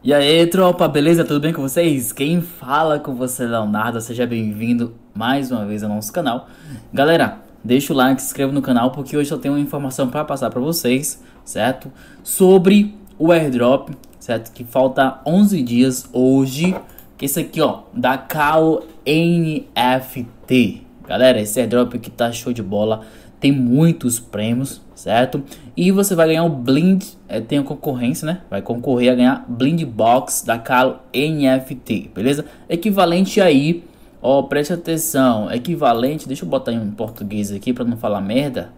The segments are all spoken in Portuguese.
E aí, tropa, beleza? Tudo bem com vocês? Quem fala com você, Leonardo? Seja bem-vindo mais uma vez ao nosso canal. Galera, deixa o like, se inscreva no canal, porque hoje eu tenho uma informação para passar para vocês, certo? Sobre o airdrop, certo? Que falta 11 dias hoje, que esse aqui, ó, da Kao NFT. Galera, esse airdrop que tá show de bola, tem muitos prêmios, certo? E você vai ganhar o Blind, é, tem a concorrência, né? Vai concorrer a ganhar Blind Box da Calo NFT, beleza? Equivalente aí, ó, preste atenção, equivalente, deixa eu botar em português aqui para não falar merda.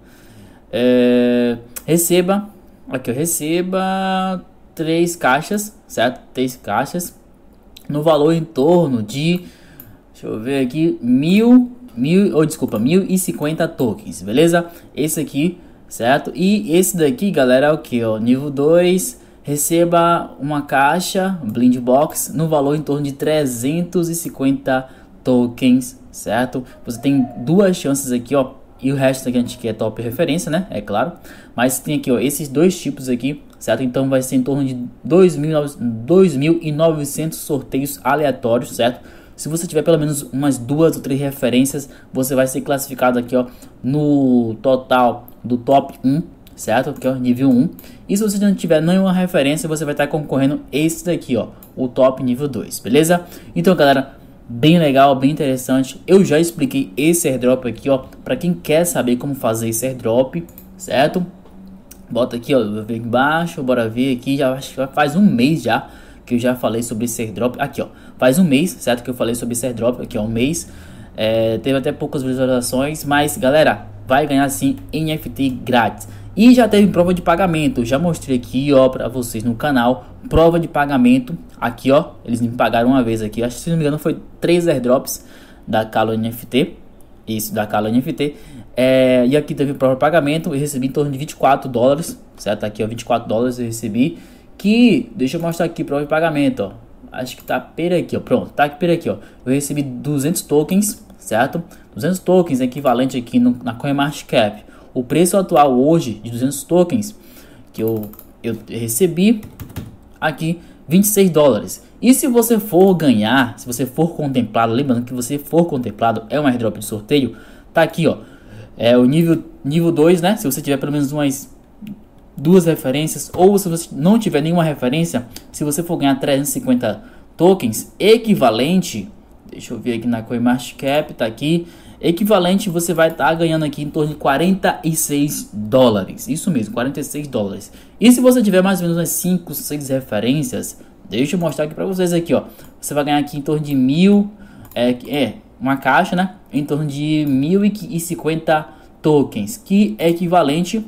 É, receba, aqui eu receba três caixas, certo? Três caixas no valor em torno de, deixa eu ver aqui, mil, mil, ou oh, desculpa, mil e cinquenta tokens, beleza? Esse aqui certo? E esse daqui, galera, é o que? Ó, nível 2, receba uma caixa blind box no valor em torno de 350 tokens, certo? Você tem duas chances aqui, ó, e o resto aqui a gente quer é top referência, né? É claro. Mas tem aqui, ó, esses dois tipos aqui, certo? Então vai ser em torno de 2.900 sorteios aleatórios, certo? Se você tiver pelo menos umas duas ou três referências, você vai ser classificado aqui, ó, no total do top 1, certo? Que é o nível 1. E se você não tiver nenhuma referência, você vai estar concorrendo esse daqui, ó, o top nível 2, beleza? Então, galera, bem legal, bem interessante. Eu já expliquei esse airdrop aqui, ó, para quem quer saber como fazer esse airdrop, certo? Bota aqui, ó, embaixo, bora ver aqui, já acho que faz um mês já que eu já falei sobre esse drop aqui, ó, faz um mês, certo, que eu falei sobre esse drop aqui, ó, um mês, é, teve até poucas visualizações, mas, galera, vai ganhar sim NFT grátis. E já teve prova de pagamento, já mostrei aqui ó para vocês no canal, prova de pagamento, aqui ó, eles me pagaram uma vez aqui, acho que se não me engano foi três airdrops da Calo NFT, isso da Calo NFT, é, e aqui teve prova de pagamento, eu recebi em torno de 24 dólares, certo? Aqui ó, 24 dólares eu recebi, que, deixa eu mostrar aqui, prova de pagamento ó, acho que tá pera aqui ó, pronto, tá pera aqui ó, eu recebi 200 tokens, certo? 200 tokens é equivalente aqui no, na CoinMarketCap. O preço atual hoje de 200 tokens que eu, eu recebi aqui 26 dólares. E se você for ganhar, se você for contemplado, lembrando que você for contemplado é um airdrop de sorteio, tá aqui, ó. É o nível nível 2, né? Se você tiver pelo menos umas duas referências ou se você não tiver nenhuma referência, se você for ganhar 350 tokens equivalente Deixa eu ver aqui na CoinMarketCap, tá aqui. Equivalente, você vai estar tá ganhando aqui em torno de 46 dólares. Isso mesmo, 46 dólares. E se você tiver mais ou menos umas 5, 6 referências, deixa eu mostrar aqui para vocês aqui, ó. Você vai ganhar aqui em torno de mil, é, é uma caixa, né? Em torno de 1050 tokens, que é equivalente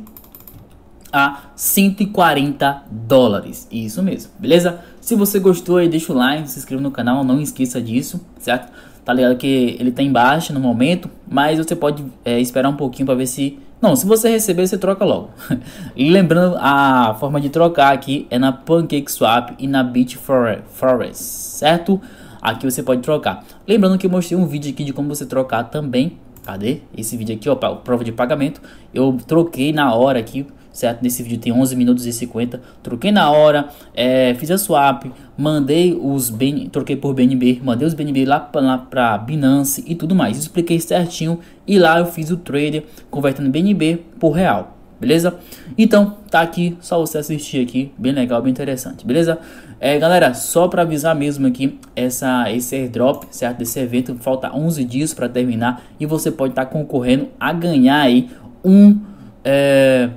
a 140 dólares. Isso mesmo, beleza? Se você gostou aí, deixa o like, se inscreva no canal, não esqueça disso, certo? Tá ligado que ele tá em no momento, mas você pode é, esperar um pouquinho para ver se... Não, se você receber, você troca logo. e lembrando, a forma de trocar aqui é na PancakeSwap e na BitForest, certo? Aqui você pode trocar. Lembrando que eu mostrei um vídeo aqui de como você trocar também. Cadê? Esse vídeo aqui, ó, prova de pagamento. Eu troquei na hora aqui certo? Nesse vídeo tem 11 minutos e 50. Troquei na hora, é, fiz a swap, mandei os BN, troquei por BNB, mandei os BNB lá para Binance e tudo mais. Expliquei certinho e lá eu fiz o trader convertendo BNB por real. Beleza? Então, tá aqui, só você assistir aqui, bem legal, bem interessante, beleza? É, galera, só para avisar mesmo aqui, essa, esse airdrop, certo? Desse evento, falta 11 dias para terminar e você pode estar tá concorrendo a ganhar aí um... É,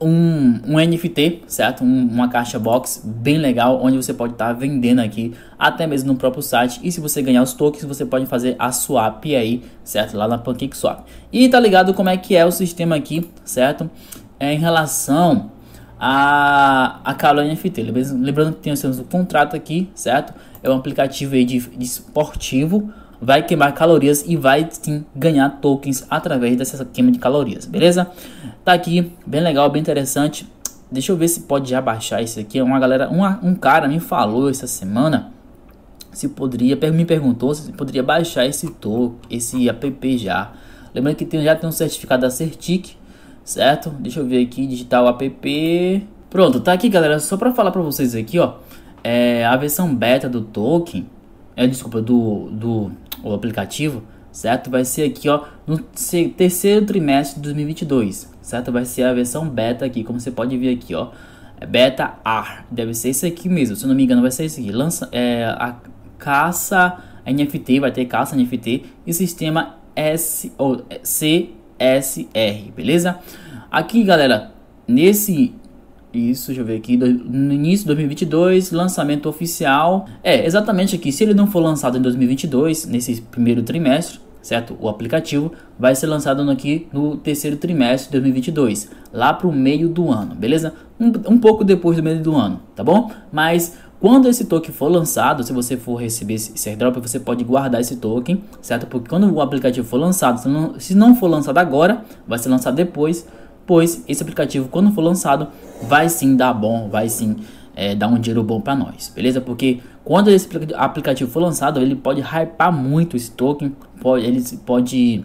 um, um NFT, certo? Um, uma caixa box bem legal, onde você pode estar tá vendendo aqui, até mesmo no próprio site. E se você ganhar os tokens, você pode fazer a swap aí, certo? Lá na PancakeSwap. E tá ligado como é que é o sistema aqui, certo? É em relação a, a Calo NFT. Lembrando que temos o contrato aqui, certo? É um aplicativo aí de, de esportivo, vai queimar calorias e vai sim ganhar tokens através dessa queima de calorias, beleza? Tá aqui, bem legal, bem interessante. Deixa eu ver se pode já baixar isso aqui. Uma galera, uma, um cara me falou essa semana se poderia, me perguntou se poderia baixar esse token, esse app já. Lembrando que tem, já tem um certificado da Certic, certo? Deixa eu ver aqui, digital app. Pronto, tá aqui, galera. Só para falar para vocês aqui, ó, é a versão beta do token é, desculpa, do, do o aplicativo, certo? Vai ser aqui, ó, no terceiro trimestre de 2022, certo? Vai ser a versão beta aqui, como você pode ver aqui, ó, é beta R, deve ser esse aqui mesmo, se não me engano vai ser esse aqui, lança, é, a caça NFT, vai ter caça NFT e sistema S ou CSR, beleza? Aqui, galera, nesse isso, deixa eu ver aqui, no início de 2022, lançamento oficial. É, exatamente aqui, se ele não for lançado em 2022, nesse primeiro trimestre, certo? O aplicativo vai ser lançado aqui no terceiro trimestre de 2022, lá para o meio do ano, beleza? Um, um pouco depois do meio do ano, tá bom? Mas quando esse token for lançado, se você for receber esse airdrop, você pode guardar esse token, certo? Porque quando o aplicativo for lançado, se não for lançado agora, vai ser lançado depois pois esse aplicativo, quando for lançado, vai sim dar bom, vai sim é, dar um dinheiro bom para nós, beleza? Porque quando esse aplicativo for lançado, ele pode hypar muito esse token, pode, ele pode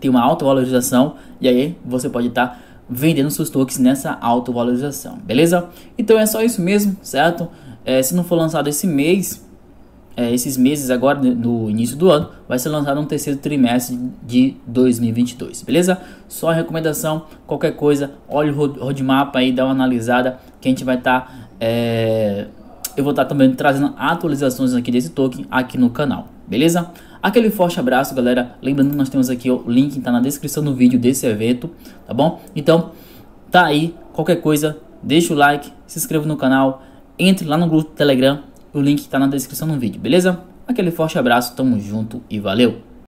ter uma alta valorização e aí você pode estar tá vendendo seus tokens nessa alta valorização, beleza? Então é só isso mesmo, certo? É, se não for lançado esse mês, é, esses meses agora, né, no início do ano, vai ser lançado no terceiro trimestre de 2022, beleza? Só recomendação, qualquer coisa, olha o roadmap aí, dá uma analisada, que a gente vai estar... Tá, é, eu vou estar tá também trazendo atualizações aqui desse token aqui no canal, beleza? Aquele forte abraço, galera. Lembrando que nós temos aqui o link, está na descrição do vídeo desse evento, tá bom? Então, tá aí. Qualquer coisa, deixa o like, se inscreva no canal, entre lá no grupo do Telegram, o link está na descrição do vídeo, beleza? Aquele forte abraço, tamo junto e valeu!